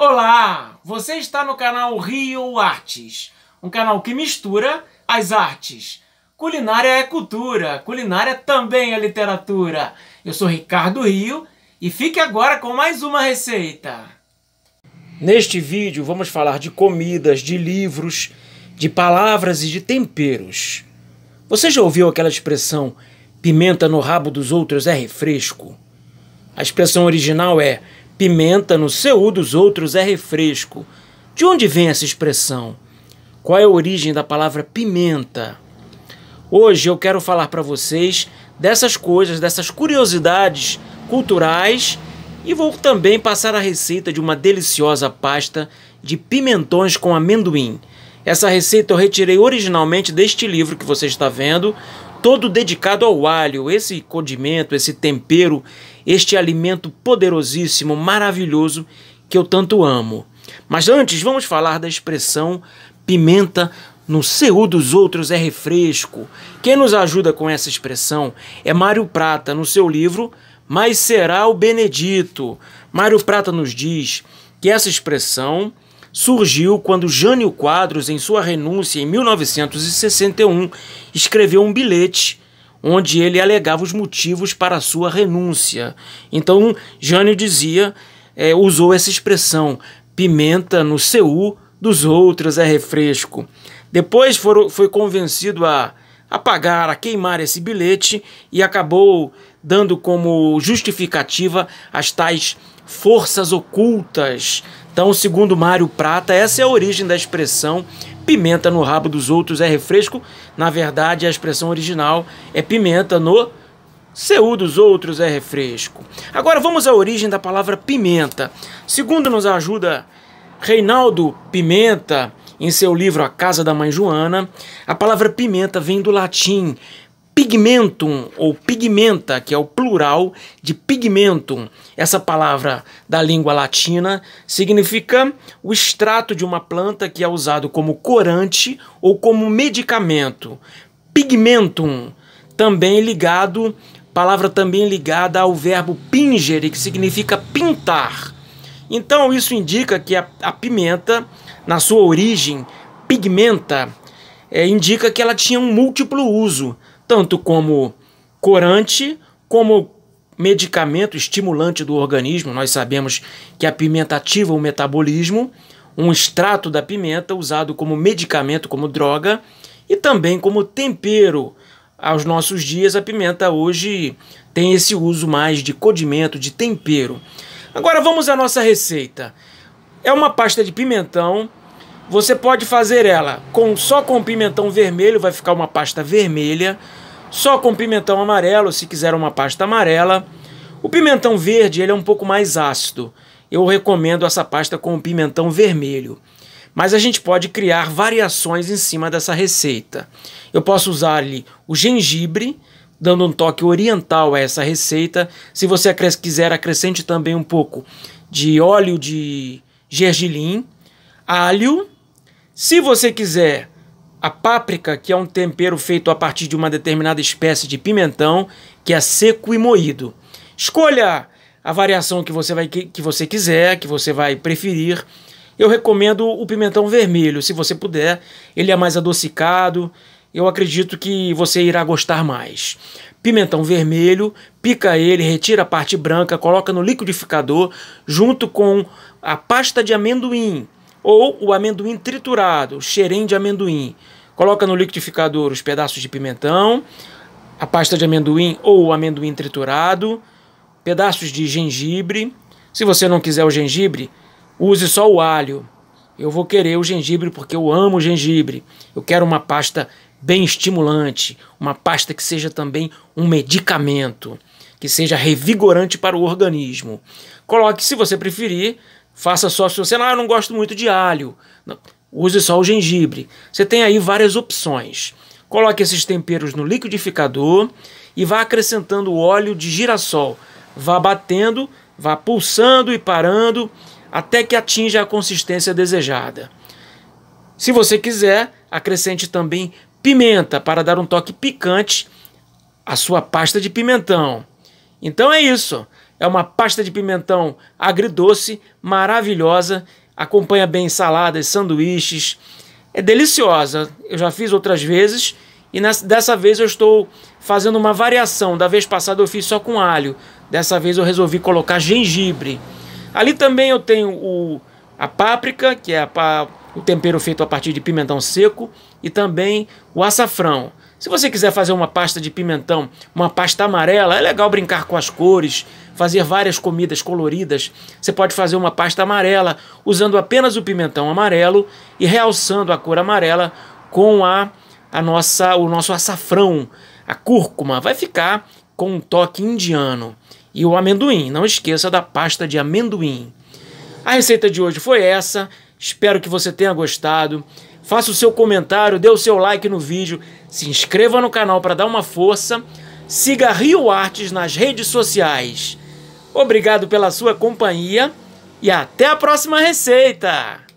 Olá! Você está no canal Rio Artes, um canal que mistura as artes. Culinária é cultura, culinária também é literatura. Eu sou Ricardo Rio e fique agora com mais uma receita. Neste vídeo vamos falar de comidas, de livros, de palavras e de temperos. Você já ouviu aquela expressão pimenta no rabo dos outros é refresco? A expressão original é Pimenta no seu dos outros é refresco. De onde vem essa expressão? Qual é a origem da palavra pimenta? Hoje eu quero falar para vocês dessas coisas, dessas curiosidades culturais e vou também passar a receita de uma deliciosa pasta de pimentões com amendoim. Essa receita eu retirei originalmente deste livro que você está vendo, todo dedicado ao alho, esse condimento, esse tempero, este alimento poderosíssimo, maravilhoso que eu tanto amo. Mas antes, vamos falar da expressão pimenta no seu dos outros é refresco. Quem nos ajuda com essa expressão é Mário Prata, no seu livro Mas Será o Benedito. Mário Prata nos diz que essa expressão surgiu quando Jânio Quadros, em sua renúncia em 1961, escreveu um bilhete onde ele alegava os motivos para a sua renúncia. Então, Jânio dizia, é, usou essa expressão, pimenta no seu dos outros é refresco. Depois foram, foi convencido a apagar, a queimar esse bilhete e acabou dando como justificativa as tais forças ocultas. Então, segundo Mário Prata, essa é a origem da expressão pimenta no rabo dos outros é refresco. Na verdade, a expressão original é pimenta no seu dos outros é refresco. Agora vamos à origem da palavra pimenta. Segundo nos ajuda Reinaldo Pimenta, em seu livro A Casa da Mãe Joana, a palavra pimenta vem do latim pigmentum ou pigmenta, que é o plural de pigmentum. Essa palavra da língua latina significa o extrato de uma planta que é usado como corante ou como medicamento. Pigmentum, também ligado, palavra também ligada ao verbo pingere, que significa pintar. Então isso indica que a, a pimenta, na sua origem, pigmenta, é, indica que ela tinha um múltiplo uso tanto como corante, como medicamento estimulante do organismo. Nós sabemos que a pimenta ativa o metabolismo, um extrato da pimenta usado como medicamento, como droga, e também como tempero. Aos nossos dias, a pimenta hoje tem esse uso mais de codimento, de tempero. Agora vamos à nossa receita. É uma pasta de pimentão. Você pode fazer ela com só com pimentão vermelho, vai ficar uma pasta vermelha. Só com pimentão amarelo, se quiser uma pasta amarela. O pimentão verde ele é um pouco mais ácido. Eu recomendo essa pasta com o pimentão vermelho. Mas a gente pode criar variações em cima dessa receita. Eu posso usar ali o gengibre, dando um toque oriental a essa receita. Se você quiser, acrescente também um pouco de óleo de gergelim, alho. Se você quiser a páprica, que é um tempero feito a partir de uma determinada espécie de pimentão, que é seco e moído. Escolha a variação que você, vai, que, que você quiser, que você vai preferir. Eu recomendo o pimentão vermelho, se você puder. Ele é mais adocicado. Eu acredito que você irá gostar mais. Pimentão vermelho, pica ele, retira a parte branca, coloca no liquidificador junto com a pasta de amendoim ou o amendoim triturado, xerém de amendoim. Coloca no liquidificador os pedaços de pimentão, a pasta de amendoim ou o amendoim triturado, pedaços de gengibre. Se você não quiser o gengibre, use só o alho. Eu vou querer o gengibre porque eu amo gengibre. Eu quero uma pasta bem estimulante, uma pasta que seja também um medicamento, que seja revigorante para o organismo. Coloque, se você preferir, Faça só se você ah, eu não gosto muito de alho. Use só o gengibre. Você tem aí várias opções. Coloque esses temperos no liquidificador e vá acrescentando o óleo de girassol. Vá batendo, vá pulsando e parando até que atinja a consistência desejada. Se você quiser, acrescente também pimenta para dar um toque picante à sua pasta de pimentão. Então é isso. É uma pasta de pimentão agridoce, maravilhosa, acompanha bem saladas, sanduíches. É deliciosa. Eu já fiz outras vezes e nessa, dessa vez eu estou fazendo uma variação. Da vez passada eu fiz só com alho. Dessa vez eu resolvi colocar gengibre. Ali também eu tenho o, a páprica, que é a, o tempero feito a partir de pimentão seco, e também o açafrão. Se você quiser fazer uma pasta de pimentão, uma pasta amarela, é legal brincar com as cores, fazer várias comidas coloridas. Você pode fazer uma pasta amarela usando apenas o pimentão amarelo e realçando a cor amarela com a, a nossa o nosso açafrão, a cúrcuma. Vai ficar com um toque indiano. E o amendoim, não esqueça da pasta de amendoim. A receita de hoje foi essa. Espero que você tenha gostado faça o seu comentário, dê o seu like no vídeo, se inscreva no canal para dar uma força, siga Rio Artes nas redes sociais. Obrigado pela sua companhia e até a próxima receita!